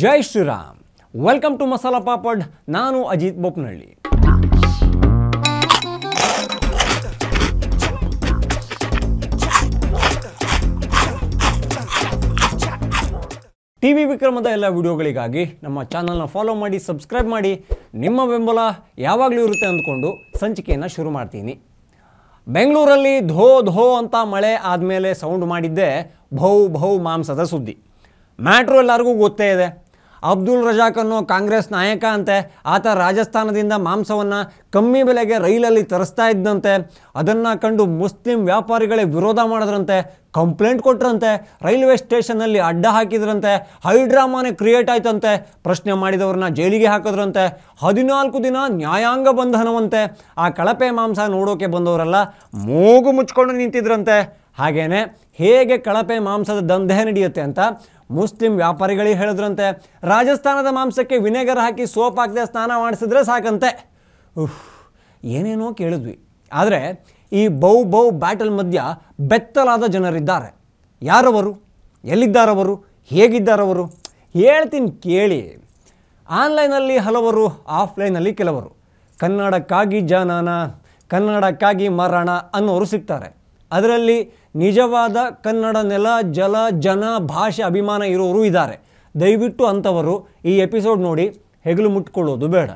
Jai Shri Ram welcome to masala papad ನಾನು Ajith Bopanahalli T V ವಿಕ್ರಮದ ಎಲ್ಲ ವಿಡಿಯೋಗಳಿಗಾಗಿ ನಮ್ಮ ಚಾನಲ್ನ ಫಾಲೋ ಮಾಡಿ ಸಬ್ಸ್ಕ್ರೈಬ್ ಮಾಡಿ ನಿಮ್ಮ ಬೆಂಬಲ ಯಾವಾಗಲೂ ಇರುತ್ತೆ ಅಂದ್ಕೊಂಡು ಸಂಚಿಕೆಯನ್ನು ಶುರು ಮಾಡ್ತೀನಿ ಬೆಂಗಳೂರಲ್ಲಿ ಧೋ ಧೋ ಅಂತ ಮಳೆ ಆದಮೇಲೆ ಸೌಂಡ್ ಮಾಡಿದ್ದೆ ಭೌ ಭೌ ಮಾಂಸದ ಸುದ್ದಿ ಮ್ಯಾಟ್ರು ಎಲ್ಲರಿಗೂ ಗೊತ್ತೇ ಇದೆ ಅಬ್ದುಲ್ ರಜಾಕ್ ಅನ್ನೋ ಕಾಂಗ್ರೆಸ್ ನಾಯಕ ಅಂತೆ ಆತ ರಾಜಸ್ಥಾನದಿಂದ ಮಾಂಸವನ್ನು ಕಮ್ಮಿ ಬೆಲೆಗೆ ರೈಲಲ್ಲಿ ತರಿಸ್ತಾ ಇದ್ದಂತೆ ಅದನ್ನು ಕಂಡು ಮುಸ್ಲಿಂ ವ್ಯಾಪಾರಿಗಳೇ ವಿರೋಧ ಮಾಡಿದ್ರಂತೆ ಕಂಪ್ಲೇಂಟ್ ಕೊಟ್ರಂತೆ ರೈಲ್ವೆ ಸ್ಟೇಷನ್ನಲ್ಲಿ ಅಡ್ಡ ಹಾಕಿದ್ರಂತೆ ಹೈಡ್ರಾಮಾನೇ ಕ್ರಿಯೇಟ್ ಆಯ್ತಂತೆ ಪ್ರಶ್ನೆ ಮಾಡಿದವ್ರನ್ನ ಜೈಲಿಗೆ ಹಾಕಿದ್ರಂತೆ ಹದಿನಾಲ್ಕು ದಿನ ನ್ಯಾಯಾಂಗ ಬಂಧನವಂತೆ ಆ ಕಳಪೆ ಮಾಂಸ ನೋಡೋಕೆ ಬಂದವರೆಲ್ಲ ಮೂಗು ಮುಚ್ಕೊಂಡು ನಿಂತಿದ್ರಂತೆ ಹಾಗೇ ಹೇಗೆ ಕಳಪೆ ಮಾಂಸದ ದಂಧೆ ನಡೆಯುತ್ತೆ ಅಂತ ಮುಸ್ಲಿಂ ವ್ಯಾಪಾರಿಗಳಿಗೆ ಹೇಳಿದ್ರಂತೆ ರಾಜಸ್ಥಾನದ ಮಾಂಸಕ್ಕೆ ವಿನೆಗರ್ ಹಾಕಿ ಸೋಪ್ ಹಾಕದೆ ಸ್ನಾನ ಮಾಡಿಸಿದ್ರೆ ಸಾಕಂತೆ ಉಫ್ ಏನೇನೋ ಕೇಳಿದ್ವಿ ಆದರೆ ಈ ಬೌ ಬೌ ಬ್ಯಾಟಲ್ ಮಧ್ಯ ಬೆತ್ತಲಾದ ಜನರಿದ್ದಾರೆ ಯಾರವರು ಎಲ್ಲಿದ್ದಾರವರು ಹೇಗಿದ್ದಾರವರು ಹೇಳ್ತೀನಿ ಕೇಳಿ ಆನ್ಲೈನಲ್ಲಿ ಹಲವರು ಆಫ್ಲೈನಲ್ಲಿ ಕೆಲವರು ಕನ್ನಡಕ್ಕಾಗಿ ಜನನ ಕನ್ನಡಕ್ಕಾಗಿ ಮರಣ ಅನ್ನೋರು ಸಿಗ್ತಾರೆ ಅದರಲ್ಲಿ ನಿಜವಾದ ಕನ್ನಡ ನೆಲ ಜಲ ಜನ ಭಾಷೆ ಅಭಿಮಾನ ಇರೋರು ಇದ್ದಾರೆ ದಯವಿಟ್ಟು ಅಂಥವರು ಈ ಎಪಿಸೋಡ್ ನೋಡಿ ಹೆಗಲು ಮುಟ್ಕೊಳ್ಳೋದು ಬೇಡ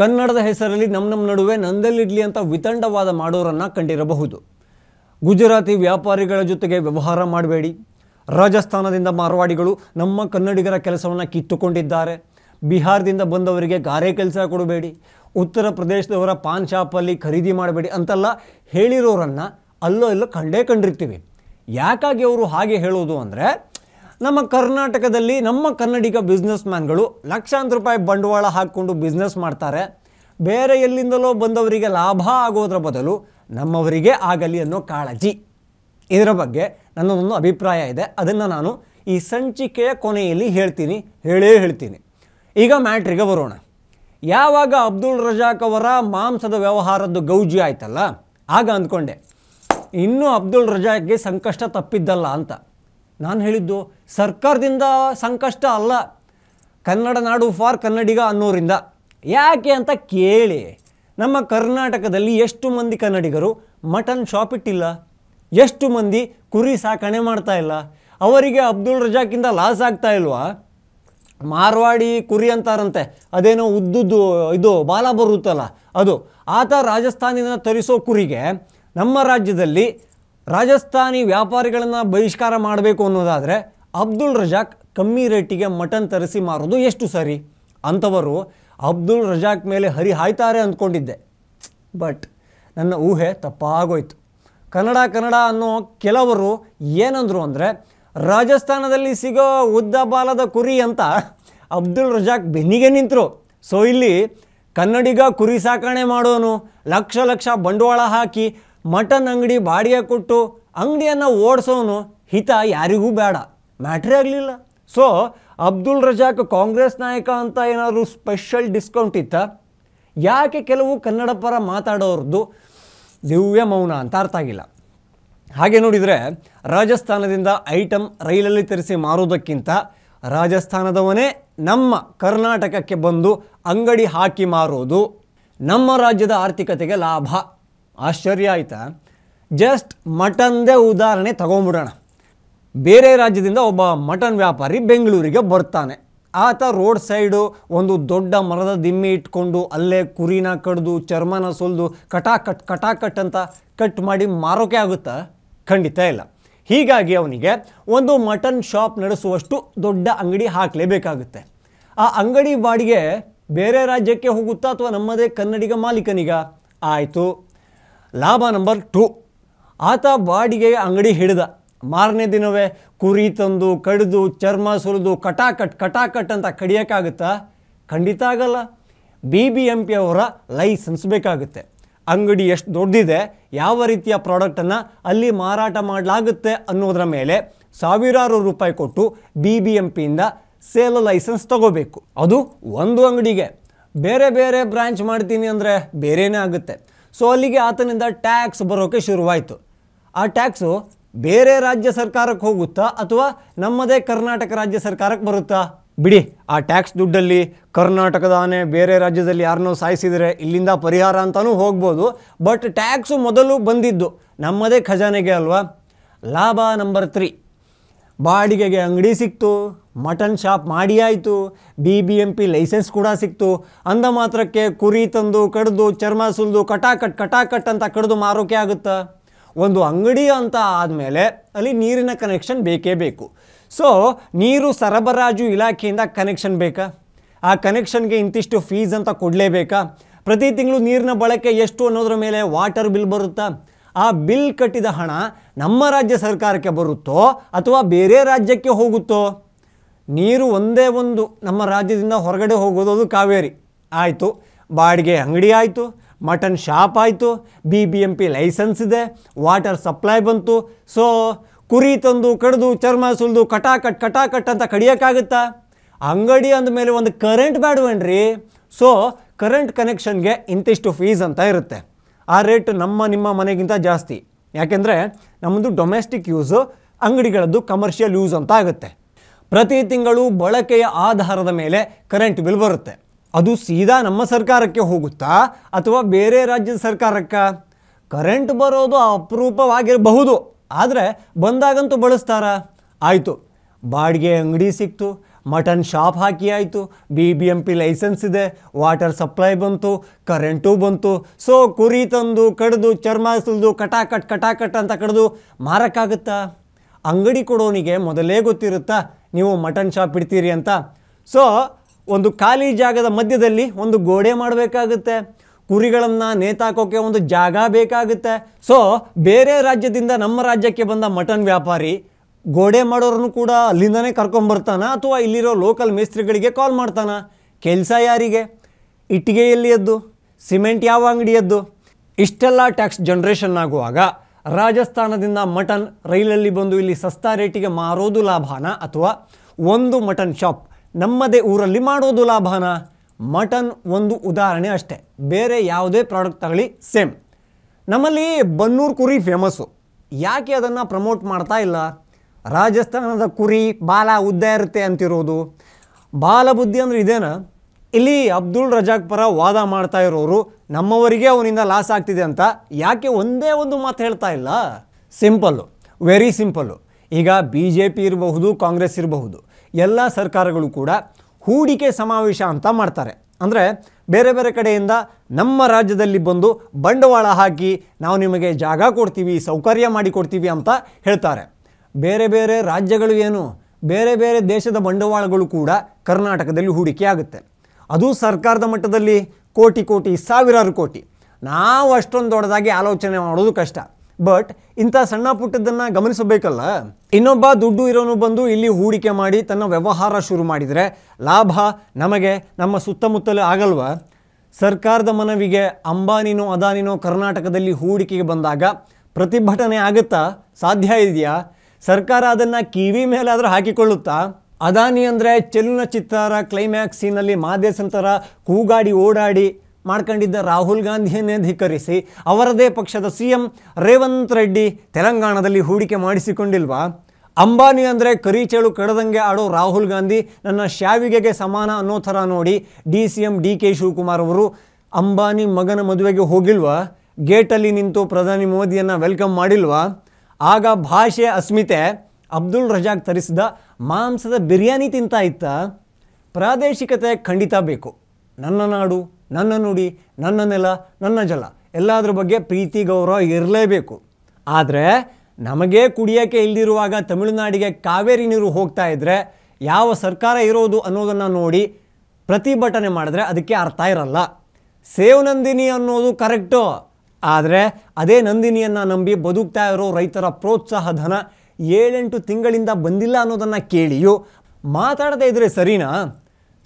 ಕನ್ನಡದ ಹೆಸರಲ್ಲಿ ನಮ್ಮ ನಮ್ಮ ನಡುವೆ ನಂದಲ್ಲಿಡ್ಲಿ ಅಂತ ವಿತಂಡವಾದ ಮಾಡೋರನ್ನು ಕಂಡಿರಬಹುದು ಗುಜರಾತಿ ವ್ಯಾಪಾರಿಗಳ ಜೊತೆಗೆ ವ್ಯವಹಾರ ಮಾಡಬೇಡಿ ರಾಜಸ್ಥಾನದಿಂದ ಮಾರ್ವಾಡಿಗಳು ನಮ್ಮ ಕನ್ನಡಿಗರ ಕೆಲಸವನ್ನು ಕಿತ್ತುಕೊಂಡಿದ್ದಾರೆ ಬಿಹಾರದಿಂದ ಬಂದವರಿಗೆ ಗಾರೆ ಕೆಲಸ ಕೊಡಬೇಡಿ ಉತ್ತರ ಪ್ರದೇಶದವರ ಪಾನ್ ಶಾಪಲ್ಲಿ ಖರೀದಿ ಮಾಡಬೇಡಿ ಅಂತೆಲ್ಲ ಹೇಳಿರೋರನ್ನು ಅಲ್ಲೋ ಇಲ್ಲೋ ಕಂಡೇ ಕಂಡಿರ್ತೀವಿ ಯಾಕಾಗಿ ಅವರು ಹಾಗೆ ಹೇಳೋದು ಅಂದರೆ ನಮ್ಮ ಕರ್ನಾಟಕದಲ್ಲಿ ನಮ್ಮ ಕನ್ನಡಿಗ ಬಿಸ್ನೆಸ್ ಮ್ಯಾನ್ಗಳು ಲಕ್ಷಾಂತರ ರೂಪಾಯಿ ಬಂಡವಾಳ ಹಾಕ್ಕೊಂಡು ಬಿಸ್ನೆಸ್ ಮಾಡ್ತಾರೆ ಬೇರೆ ಎಲ್ಲಿಂದಲೋ ಬಂದವರಿಗೆ ಲಾಭ ಆಗೋದ್ರ ಬದಲು ನಮ್ಮವರಿಗೆ ಆಗಲಿ ಅನ್ನೋ ಕಾಳಜಿ ಇದರ ಬಗ್ಗೆ ನನ್ನದೊಂದು ಅಭಿಪ್ರಾಯ ಇದೆ ಅದನ್ನು ನಾನು ಈ ಸಂಚಿಕೆಯ ಕೊನೆಯಲ್ಲಿ ಹೇಳ್ತೀನಿ ಹೇಳೇ ಹೇಳ್ತೀನಿ ಈಗ ಮ್ಯಾಟ್ರಿಗೆ ಬರೋಣ ಯಾವಾಗ ಅಬ್ದುಲ್ ರಜಾಕ್ ಅವರ ಮಾಂಸದ ವ್ಯವಹಾರದ್ದು ಗೌಜಿ ಆಯ್ತಲ್ಲ ಆಗ ಅಂದ್ಕೊಂಡೆ ಇನ್ನೂ ಅಬ್ದುಲ್ ರಜಾಕ್ಗೆ ಸಂಕಷ್ಟ ತಪ್ಪಿದ್ದಲ್ಲ ಅಂತ ನಾನು ಹೇಳಿದ್ದು ಸರ್ಕಾರದಿಂದ ಸಂಕಷ್ಟ ಅಲ್ಲ ಕನ್ನಡ ನಾಡು ಫಾರ್ ಕನ್ನಡಿಗ ಅನ್ನೋರಿಂದ ಯಾಕೆ ಅಂತ ಕೇಳಿ ನಮ್ಮ ಕರ್ನಾಟಕದಲ್ಲಿ ಎಷ್ಟು ಮಂದಿ ಕನ್ನಡಿಗರು ಮಟನ್ ಶಾಪ್ ಇಟ್ಟಿಲ್ಲ ಎಷ್ಟು ಮಂದಿ ಕುರಿ ಸಾಕಣೆ ಮಾಡ್ತಾ ಇಲ್ಲ ಅವರಿಗೆ ಅಬ್ದುಲ್ ರಜಾಕಿಂದ ಲಾಸ್ ಆಗ್ತಾ ಇಲ್ವಾ ಮಾರ್ವಾಡಿ ಕುರಿ ಅಂತಾರಂತೆ ಅದೇನೋ ಉದ್ದುದ್ದು ಇದು ಬಾಲ ಬರುತ್ತಲ್ಲ ಅದು ಆತ ರಾಜಸ್ಥಾನದಿಂದ ತರಿಸೋ ಕುರಿಗೆ ನಮ್ಮ ರಾಜ್ಯದಲ್ಲಿ ರಾಜಸ್ಥಾನಿ ವ್ಯಾಪಾರಿಗಳನ್ನು ಬಹಿಷ್ಕಾರ ಮಾಡಬೇಕು ಅನ್ನೋದಾದರೆ ಅಬ್ದುಲ್ ರಜಾಕ್ ಕಮ್ಮಿ ರೇಟಿಗೆ ಮಟನ್ ತರಿಸಿ ಮಾರೋದು ಎಷ್ಟು ಸರಿ ಅಂಥವರು ಅಬ್ದುಲ್ ರಜಾಕ್ ಮೇಲೆ ಹರಿಹಾಯ್ತಾರೆ ಅಂದ್ಕೊಂಡಿದ್ದೆ ಬಟ್ ನನ್ನ ಊಹೆ ತಪ್ಪಾಗೋಯ್ತು ಕನ್ನಡ ಕನ್ನಡ ಅನ್ನೋ ಕೆಲವರು ಏನಂದರು ಅಂದರೆ ರಾಜಸ್ಥಾನದಲ್ಲಿ ಸಿಗೋ ಉದ್ದ ಬಾಲದ ಕುರಿ ಅಂತ ಅಬ್ದುಲ್ ರಜಾಕ್ ಬೆನ್ನಿಗೆ ನಿಂತರು ಸೊ ಇಲ್ಲಿ ಕನ್ನಡಿಗ ಕುರಿ ಸಾಕಣೆ ಮಾಡೋನು ಲಕ್ಷ ಲಕ್ಷ ಬಂಡವಾಳ ಹಾಕಿ ಮಟನ್ ಅಂಗಡಿ ಬಾಡಿಗೆ ಕೊಟ್ಟು ಅಂಗಡಿಯನ್ನು ಓಡಿಸೋನು ಹಿತ ಯಾರಿಗೂ ಬೇಡ ಮ್ಯಾಟ್ರೇ ಆಗಲಿಲ್ಲ ಸೊ ಅಬ್ದುಲ್ ರಜಾಕ್ ಕಾಂಗ್ರೆಸ್ ನಾಯಕ ಅಂತ ಏನಾದರೂ ಸ್ಪೆಷಲ್ ಡಿಸ್ಕೌಂಟ್ ಇತ್ತ ಯಾಕೆ ಕೆಲವು ಕನ್ನಡ ಪರ ಮಾತಾಡೋರದ್ದು ದಿವ್ಯ ಮೌನ ಅಂತ ಅರ್ಥ ಆಗಿಲ್ಲ ಹಾಗೆ ನೋಡಿದರೆ ರಾಜಸ್ಥಾನದಿಂದ ಐಟಮ್ ರೈಲಲ್ಲಿ ತರಿಸಿ ಮಾರೋದಕ್ಕಿಂತ ರಾಜಸ್ಥಾನದವನೇ ನಮ್ಮ ಕರ್ನಾಟಕಕ್ಕೆ ಬಂದು ಅಂಗಡಿ ಹಾಕಿ ಮಾರೋದು ನಮ್ಮ ರಾಜ್ಯದ ಆರ್ಥಿಕತೆಗೆ ಲಾಭ ಆಶ್ಚರ್ಯ ಆಯಿತಾ ಜಸ್ಟ್ ಮಟನ್ದೇ ಉದಾಹರಣೆ ತಗೊಂಬಿಡೋಣ ಬೇರೆ ರಾಜ್ಯದಿಂದ ಒಬ್ಬ ಮಟನ್ ವ್ಯಾಪಾರಿ ಬೆಂಗಳೂರಿಗೆ ಬರ್ತಾನೆ ಆತ ರೋಡ್ ಸೈಡು ಒಂದು ದೊಡ್ಡ ಮರದ ದಿಮ್ಮಿ ಇಟ್ಕೊಂಡು ಅಲ್ಲೇ ಕುರಿನ ಕಡ್ದು ಚರ್ಮನ ಸುಲಿದು ಕಟಾ ಕಟಾಕಟ್ ಅಂತ ಕಟ್ ಮಾಡಿ ಮಾರೋಕೆ ಆಗುತ್ತಾ ಖಂಡಿತ ಇಲ್ಲ ಹೀಗಾಗಿ ಅವನಿಗೆ ಒಂದು ಮಟನ್ ಶಾಪ್ ನಡೆಸುವಷ್ಟು ದೊಡ್ಡ ಅಂಗಡಿ ಹಾಕಲೇಬೇಕಾಗುತ್ತೆ ಆ ಅಂಗಡಿ ಬಾಡಿಗೆ ಬೇರೆ ರಾಜ್ಯಕ್ಕೆ ಹೋಗುತ್ತಾ ಅಥವಾ ನಮ್ಮದೇ ಕನ್ನಡಿಗ ಮಾಲೀಕನಿಗ ಆಯಿತು ಲಾಭ ನಂಬರ್ ಟು ಆತ ಬಾಡಿಗೆ ಅಂಗಡಿ ಹಿಡಿದ ಮಾರನೇ ದಿನವೇ ಕುರಿ ತಂದು ಕಡಿದು ಚರ್ಮ ಸುರಿದು ಕಟಾಕಟ್ ಕಟಾಕಟ್ ಅಂತ ಕಡಿಯೋಕ್ಕಾಗುತ್ತಾ ಖಂಡಿತ ಆಗಲ್ಲ ಬಿ ಬಿ ಎಂ ಪಿ ಅವರ ಲೈಸೆನ್ಸ್ ಬೇಕಾಗುತ್ತೆ ಅಂಗಡಿ ಎಷ್ಟು ದೊಡ್ಡದಿದೆ ಯಾವ ರೀತಿಯ ಪ್ರಾಡಕ್ಟನ್ನು ಅಲ್ಲಿ ಮಾರಾಟ ಮಾಡಲಾಗುತ್ತೆ ಅನ್ನೋದರ ಮೇಲೆ ಸಾವಿರಾರು ರೂಪಾಯಿ ಕೊಟ್ಟು ಬಿ ಬಿ ಎಂ ಪಿಯಿಂದ ಸೇಲ್ ಲೈಸೆನ್ಸ್ ತಗೋಬೇಕು ಅದು ಒಂದು ಅಂಗಡಿಗೆ ಬೇರೆ ಬೇರೆ ಬ್ರ್ಯಾಂಚ್ ಮಾಡ್ತೀನಿ ಅಂದರೆ ಬೇರೆಯೇ ಆಗುತ್ತೆ ಸೊ ಅಲ್ಲಿಗೆ ಆತನಿಂದ ಟ್ಯಾಕ್ಸ್ ಬರೋಕ್ಕೆ ಶುರುವಾಯಿತು ಆ ಟ್ಯಾಕ್ಸು ಬೇರೆ ರಾಜ್ಯ ಸರ್ಕಾರಕ್ಕೆ ಹೋಗುತ್ತಾ ಅಥವಾ ನಮ್ಮದೇ ಕರ್ನಾಟಕ ರಾಜ್ಯ ಸರ್ಕಾರಕ್ಕೆ ಬರುತ್ತಾ ಬಿಡಿ ಆ ಟ್ಯಾಕ್ಸ್ ದುಡ್ಡಲ್ಲಿ ಕರ್ನಾಟಕದ ಆನೆ ಬೇರೆ ರಾಜ್ಯದಲ್ಲಿ ಯಾರನ್ನೋ ಸಾಯಿಸಿದರೆ ಇಲ್ಲಿಂದ ಪರಿಹಾರ ಅಂತಲೂ ಹೋಗ್ಬೋದು ಬಟ್ ಟ್ಯಾಕ್ಸು ಮೊದಲು ಬಂದಿದ್ದು ನಮ್ಮದೇ ಖಜಾನೆಗೆ ಅಲ್ವಾ ಲಾಭ ನಂಬರ್ ತ್ರೀ ಬಾಡಿಗೆಗೆ ಅಂಗಡಿ ಸಿಕ್ತು ಮಟನ್ ಶಾಪ್ ಮಾಡಿ ಆಯಿತು B B M P licence ಕೂಡ ಸಿಕ್ತು ಅಂದ ಮಾತ್ರಕ್ಕೆ ಕುರಿ ತಂದು ಕಡಿದು ಚರ್ಮ ಸುಲಿದು ಕಟಾಕಟ್ ಕಟಾಕಟ್ ಅಂತ ಕಡಿದು ಮಾರೋಕೆ ಆಗುತ್ತಾ ಒಂದು ಅಂಗಡಿ ಅಂತ ಆದಮೇಲೆ ಅಲ್ಲಿ ನೀರಿನ ಕನೆಕ್ಷನ್ ಬೇಕೇ ಬೇಕು ಸೊ ನೀರು ಸರಬರಾಜು ಇಲಾಖೆಯಿಂದ ಕನೆಕ್ಷನ್ ಬೇಕಾ ಆ ಕನೆಕ್ಷನ್ಗೆ ಇಂತಿಷ್ಟು ಫೀಸ್ ಅಂತ ಕೊಡಲೇಬೇಕಾ ಪ್ರತಿ ತಿಂಗಳು ನೀರಿನ ಬಳಕೆ ಎಷ್ಟು ಅನ್ನೋದ್ರ ಮೇಲೆ ವಾಟರ್ ಬಿಲ್ ಬರುತ್ತಾ ಆ ಬಿಲ್ ಕಟ್ಟಿದ ಹಣ ನಮ್ಮ ರಾಜ್ಯ ಸರ್ಕಾರಕ್ಕೆ ಬರುತ್ತೋ ಅಥವಾ ಬೇರೆ ರಾಜ್ಯಕ್ಕೆ ಹೋಗುತ್ತೋ ನೀರು ಒಂದೇ ಒಂದು ನಮ್ಮ ರಾಜ್ಯದಿಂದ ಹೊರಗಡೆ ಹೋಗೋದು ಅದು ಕಾವೇರಿ ಆಯಿತು ಬಾಡಿಗೆ ಅಂಗಡಿ ಆಯಿತು ಮಟನ್ ಶಾಪ್ ಆಯಿತು B B M P licence ಇದೆ ವಾಟರ್ ಸಪ್ಲೈ ಬಂತು ಸೊ ಕುರಿ ತಂದು ಕಡಿದು ಚರ್ಮ ಸುಲಿದು ಕಟಾಕಟ್ ಕಟಾಕಟ್ ಅಂತ ಕಡಿಯೋಕ್ಕಾಗುತ್ತಾ ಅಂಗಡಿ ಅಂದಮೇಲೆ ಒಂದು ಕರೆಂಟ್ ಬೇಡವೇನ್ರಿ ಸೊ ಕರೆಂಟ್ ಕನೆಕ್ಷನ್ಗೆ ಇಂತಿಷ್ಟು ಫೀಸ್ ಅಂತ ಇರುತ್ತೆ ಆ ರೇಟ್ ನಮ್ಮ ನಿಮ್ಮ ಮನೆಗಿಂತ ಜಾಸ್ತಿ ಯಾಕೆಂದರೆ ನಮ್ಮದು ಡೊಮೆಸ್ಟಿಕ್ ಯೂಸು ಅಂಗಡಿಗಳದ್ದು ಕಮರ್ಷಿಯಲ್ ಯೂಸ್ ಅಂತ ಆಗುತ್ತೆ ಪ್ರತಿ ತಿಂಗಳು ಬಳಕೆಯ ಆಧಾರದ ಮೇಲೆ ಕರೆಂಟ್ ಬಿಲ್ ಬರುತ್ತೆ ಅದು ಸೀದಾ ನಮ್ಮ ಸರ್ಕಾರಕ್ಕೆ ಹೋಗುತ್ತಾ ಅಥವಾ ಬೇರೆ ರಾಜ್ಯದ ಸರ್ಕಾರಕ್ಕೆ ಕರೆಂಟ್ ಬರೋದು ಅಪರೂಪವಾಗಿರಬಹುದು ಆದರೆ ಬಂದಾಗಂತೂ ಬಳಸ್ತಾರ ಆಯಿತು ಬಾಡಿಗೆ ಅಂಗಡಿ ಸಿಕ್ತು ಮಟನ್ ಶಾಪ್ ಹಾಕಿ ಆಯಿತು B B M P licence ಇದೆ ವಾಟರ್ ಸಪ್ಲೈ ಬಂತು ಕರೆಂಟು ಬಂತು ಸೊ ಕುರಿ ತಂದು ಕಡಿದು ಚರ್ಮ ಸುಲಿದು ಕಟಾಕಟ್ ಕಟಾಕಟ್ ಅಂತ ಕಡಿದು ಮಾರಕ್ಕಾಗುತ್ತಾ ಅಂಗಡಿ ಕೊಡೋನಿಗೆ ಮೊದಲೇ ಗೊತ್ತಿರುತ್ತಾ ನೀವು ಮಟನ್ ಶಾಪ್ ಇಡ್ತೀರಿ ಅಂತ ಸೊ ಒಂದು ಖಾಲಿ ಜಾಗದ ಮಧ್ಯದಲ್ಲಿ ಒಂದು ಗೋಡೆ ಮಾಡಬೇಕಾಗುತ್ತೆ ಕುರಿಗಳನ್ನು ನೇತಾಕೋಕ್ಕೆ ಒಂದು ಜಾಗ ಬೇಕಾಗುತ್ತೆ ಸೊ ಬೇರೆ ರಾಜ್ಯದಿಂದ ನಮ್ಮ ರಾಜ್ಯಕ್ಕೆ ಬಂದ ಮಟನ್ ವ್ಯಾಪಾರಿ ಗೋಡೆ ಮಾಡೋರನ್ನು ಕೂಡ ಅಲ್ಲಿಂದನೇ ಕರ್ಕೊಂಬರ್ತಾನ ಅಥವಾ ಇಲ್ಲಿರೋ ಲೋಕಲ್ ಮೇಸ್ತ್ರಿಗಳಿಗೆ ಕಾಲ್ ಮಾಡ್ತಾನ ಕೆಲಸ ಯಾರಿಗೆ ಇಟ್ಟಿಗೆಯಲ್ಲಿ ಎದ್ದು ಸಿಮೆಂಟ್ ಯಾವ ಅಂಗಡಿಯದ್ದು ಇಷ್ಟೆಲ್ಲ ಟ್ಯಾಕ್ಸ್ ಜನ್ರೇಷನ್ ಆಗುವಾಗ ರಾಜಸ್ಥಾನದಿಂದ ಮಟನ್ ರೈಲಲ್ಲಿ ಬಂದು ಇಲ್ಲಿ ಸಸ್ತಾ ರೇಟಿಗೆ ಮಾರೋದು ಲಾಭಾನ ಅಥವಾ ಒಂದು ಮಟನ್ ಶಾಪ್ ನಮ್ಮದೇ ಊರಲ್ಲಿ ಮಾಡೋದು ಲಾಭಾನ ಮಟನ್ ಒಂದು ಉದಾಹರಣೆ ಅಷ್ಟೇ ಬೇರೆ ಯಾವುದೇ ಪ್ರಾಡಕ್ಟ್ ತಗೊಳ್ಳಿ ಸೇಮ್ ನಮ್ಮಲ್ಲಿ ಬನ್ನೂರು ಕುರಿ ಫೇಮಸ್ಸು ಯಾಕೆ ಅದನ್ನು ಪ್ರಮೋಟ್ ಮಾಡ್ತಾ ಇಲ್ಲ ರಾಜಸ್ಥಾನದ ಕುರಿ ಬಾಲ ಉದ್ದ ಇರುತ್ತೆ ಅಂತಿರೋದು ಬಾಲ ಬುದ್ಧಿ ಅಂದರೆ ಇದೇನಾ ಇಲ್ಲಿ ಅಬ್ದುಲ್ ರಜಾಕ್ ಪರ ವಾದ ಮಾಡ್ತಾ ಇರೋರು ನಮ್ಮವರಿಗೆ ಅವನಿಂದ ಲಾಸ್ ಆಗ್ತಿದೆ ಅಂತ ಯಾಕೆ ಒಂದೇ ಒಂದು ಮಾತು ಹೇಳ್ತಾ ಇಲ್ಲ ಸಿಂಪಲ್ಲು ವೆರಿ ಸಿಂಪಲ್ಲು ಈಗ ಬಿ ಜೆ ಪಿ ಇರಬಹುದು ಕಾಂಗ್ರೆಸ್ ಇರಬಹುದು ಎಲ್ಲ ಸರ್ಕಾರಗಳು ಕೂಡ ಹೂಡಿಕೆ ಸಮಾವೇಶ ಅಂತ ಮಾಡ್ತಾರೆ ಅಂದರೆ ಬೇರೆ ಬೇರೆ ಕಡೆಯಿಂದ ನಮ್ಮ ರಾಜ್ಯದಲ್ಲಿ ಬಂದು ಬಂಡವಾಳ ಹಾಕಿ ನಾವು ನಿಮಗೆ ಜಾಗ ಕೊಡ್ತೀವಿ ಸೌಕರ್ಯ ಮಾಡಿಕೊಡ್ತೀವಿ ಅಂತ ಹೇಳ್ತಾರೆ ಬೇರೆ ಬೇರೆ ರಾಜ್ಯಗಳು ಏನು ಬೇರೆ ಬೇರೆ ದೇಶದ ಬಂಡವಾಳಗಳು ಕೂಡ ಕರ್ನಾಟಕದಲ್ಲಿ ಹೂಡಿಕೆ ಆಗುತ್ತೆ ಅದು ಸರ್ಕಾರದ ಮಟ್ಟದಲ್ಲಿ ಕೋಟಿ ಕೋಟಿ ಸಾವಿರಾರು ಕೋಟಿ ನಾವು ಅಷ್ಟೊಂದು ದೊಡ್ಡದಾಗಿ ಆಲೋಚನೆ ಮಾಡೋದು ಕಷ್ಟ ಬಟ್ ಇಂಥ ಸಣ್ಣ ಪುಟ್ಟದನ್ನು ಗಮನಿಸಬೇಕಲ್ಲ ಇನ್ನೊಬ್ಬ ದುಡ್ಡು ಇರೋನು ಬಂದು ಇಲ್ಲಿ ಹೂಡಿಕೆ ಮಾಡಿ ತನ್ನ ವ್ಯವಹಾರ ಶುರು ಮಾಡಿದರೆ ಲಾಭ ನಮಗೆ ನಮ್ಮ ಸುತ್ತಮುತ್ತಲೂ ಆಗಲ್ವ ಸರ್ಕಾರದ ಮನವಿಗೆ ಅಂಬಾನಿನೋ ಅದಾನಿನೋ ಕರ್ನಾಟಕದಲ್ಲಿ ಹೂಡಿಕೆಗೆ ಬಂದಾಗ ಪ್ರತಿಭಟನೆ ಆಗುತ್ತಾ ಸಾಧ್ಯ ಇದೆಯಾ ಸರ್ಕಾರ ಅದನ್ನು ಕಿವಿ ಮೇಲಾದರೂ ಹಾಕಿಕೊಳ್ಳುತ್ತಾ ಅದಾನಿ ಅಂದರೆ ಚಲನಚಿತ್ರ ಕ್ಲೈಮ್ಯಾಕ್ಸ್ ಸೀನಲ್ಲಿ ಮಾದೇಸಂತರ ಕೂಗಾಡಿ ಓಡಾಡಿ ಮಾಡ್ಕೊಂಡಿದ್ದ ರಾಹುಲ್ ಗಾಂಧಿಯನ್ನೇ ಧಿಕ್ಕರಿಸಿ ಅವರದೇ ಪಕ್ಷದ ಸಿ ಎಂ ರೇವಂತ್ ರೆಡ್ಡಿ ತೆಲಂಗಾಣದಲ್ಲಿ ಹೂಡಿಕೆ ಮಾಡಿಸಿಕೊಂಡಿಲ್ವಾ ಅಂಬಾನಿ ಅಂದರೆ ಕರಿಚೇಳು ಕಡದಂಗೆ ಆಡೋ ರಾಹುಲ್ ಗಾಂಧಿ ನನ್ನ ಶಾವಿಗೆಗೆ ಸಮಾನ ಅನ್ನೋ ಥರ ನೋಡಿ D C M D K Shivakumar ಅವರು ಅಂಬಾನಿ ಮಗನ ಮದುವೆಗೆ ಹೋಗಿಲ್ವಾ ಗೇಟಲ್ಲಿ ನಿಂತು ಪ್ರಧಾನಿ ಮೋದಿಯನ್ನು ವೆಲ್ಕಮ್ ಮಾಡಿಲ್ವಾ ಆಗ ಭಾಷೆ ಅಸ್ಮಿತೆ ಅಬ್ದುಲ್ ರಜಾಕ್ ತರಿಸಿದ ಮಾಂಸದ ಬಿರಿಯಾನಿ ತಿಂತಾ ಇತ್ತ ಪ್ರಾದೇಶಿಕತೆ ಖಂಡಿತ ಬೇಕು ನನ್ನ ನಾಡು ನನ್ನ ನುಡಿ ನನ್ನ ನೆಲ ನನ್ನ ಜಲ ಎಲ್ಲದರ ಬಗ್ಗೆ ಪ್ರೀತಿ ಗೌರವ ಇರಲೇಬೇಕು ಆದರೆ ನಮಗೆ ಕುಡಿಯೋಕ್ಕೆ ಇಲ್ದಿರುವಾಗ ತಮಿಳುನಾಡಿಗೆ ಕಾವೇರಿ ನೀರು ಹೋಗ್ತಾ ಇದ್ದರೆ ಯಾವ ಸರ್ಕಾರ ಇರೋದು ಅನ್ನೋದನ್ನು ನೋಡಿ ಪ್ರತಿಭಟನೆ ಮಾಡಿದ್ರೆ ಅದಕ್ಕೆ ಅರ್ಥ ಇರಲ್ಲ ಸೇವನಂದಿನಿ ಅನ್ನೋದು ಕರೆಕ್ಟು ಆದರೆ ಅದೇ ನಂದಿನಿಯನ್ನು ನಂಬಿ ಬದುಕ್ತಾ ಇರೋ ರೈತರ ಪ್ರೋತ್ಸಾಹ ಧನ ಏಳೆಂಟು ತಿಂಗಳಿಂದ ಬಂದಿಲ್ಲ ಅನ್ನೋದನ್ನು ಕೇಳಿಯೂ ಮಾತಾಡದೇ ಇದ್ದರೆ ಸರಿನಾ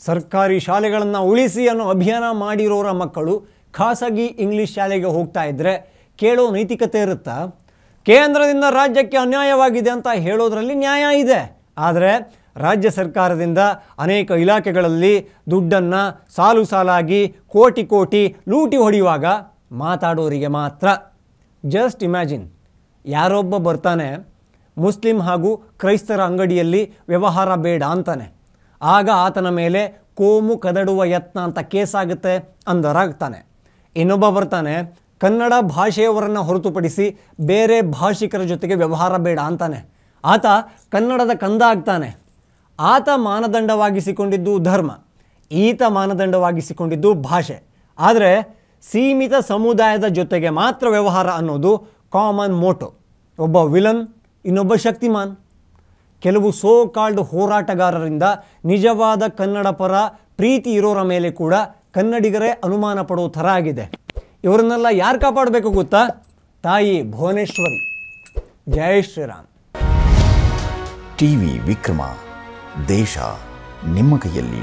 ಸರ್ಕಾರಿ ಶಾಲೆಗಳನ್ನು ಉಳಿಸಿ ಅನ್ನೋ ಅಭಿಯಾನ ಮಾಡಿರೋರ ಮಕ್ಕಳು ಖಾಸಗಿ ಇಂಗ್ಲೀಷ್ ಶಾಲೆಗೆ ಹೋಗ್ತಾ ಇದ್ದರೆ ಕೇಳೋ ನೈತಿಕತೆ ಇರುತ್ತಾ ಕೇಂದ್ರದಿಂದ ರಾಜ್ಯಕ್ಕೆ ಅನ್ಯಾಯವಾಗಿದೆ ಅಂತ ಹೇಳೋದರಲ್ಲಿ ನ್ಯಾಯ ಇದೆ ಆದರೆ ರಾಜ್ಯ ಸರ್ಕಾರದಿಂದ ಅನೇಕ ಇಲಾಖೆಗಳಲ್ಲಿ ದುಡ್ಡನ್ನು ಸಾಲು ಸಾಲಾಗಿ ಕೋಟಿ ಕೋಟಿ ಲೂಟಿ ಹೊಡೆಯುವಾಗ ಮಾತಾಡೋರಿಗೆ ಮಾತ್ರ ಜಸ್ಟ್ ಇಮ್ಯಾಜಿನ್ ಯಾರೊಬ್ಬ ಬರ್ತಾನೆ ಮುಸ್ಲಿಂ ಹಾಗೂ ಕ್ರೈಸ್ತರ ಅಂಗಡಿಯಲ್ಲಿ ವ್ಯವಹಾರ ಬೇಡ ಅಂತಾನೆ ಆಗ ಆತನ ಮೇಲೆ ಕೋಮು ಕದಡುವ ಯತ್ನ ಅಂತ ಕೇಸಾಗುತ್ತೆ ಅಂದರಾಗ್ತಾನೆ ಇನ್ನೊಬ್ಬ ಬರ್ತಾನೆ ಕನ್ನಡ ಭಾಷೆಯವರನ್ನು ಹೊರತುಪಡಿಸಿ ಬೇರೆ ಭಾಷಿಕರ ಜೊತೆಗೆ ವ್ಯವಹಾರ ಬೇಡ ಅಂತಾನೆ ಆತ ಕನ್ನಡದ ಕಂದ ಆಗ್ತಾನೆ ಆತ ಮಾನದಂಡವಾಗಿಸಿಕೊಂಡಿದ್ದು ಧರ್ಮ ಈತ ಮಾನದಂಡವಾಗಿಸಿಕೊಂಡಿದ್ದು ಭಾಷೆ ಆದರೆ ಸೀಮಿತ ಸಮುದಾಯದ ಜೊತೆಗೆ ಮಾತ್ರ ವ್ಯವಹಾರ ಅನ್ನೋದು ಕಾಮನ್ ಮೋಟೋ ಒಬ್ಬ ವಿಲನ್ ಇನ್ನೊಬ್ಬ ಶಕ್ತಿಮಾನ್ ಕೆಲವು ಸೋ ಕಾಲ್ಡ್ ಹೋರಾಟಗಾರರಿಂದ ನಿಜವಾದ ಕನ್ನಡ ಪರ ಪ್ರೀತಿ ಇರೋರ ಮೇಲೆ ಕೂಡ ಕನ್ನಡಿಗರೇ ಅನುಮಾನ ಪಡೋ ಥರ ಆಗಿದೆ ಇವರನ್ನೆಲ್ಲ ಯಾರು ಕಾಪಾಡಬೇಕು ಗೊತ್ತಾ ತಾಯಿ ಭುವನೇಶ್ವರಿ ಜಯ ಶ್ರೀರಾಮ್ ಟಿ ವಿ ವಿಕ್ರಮ ದೇಶ ನಿಮ್ಮ ಕೈಯಲ್ಲಿ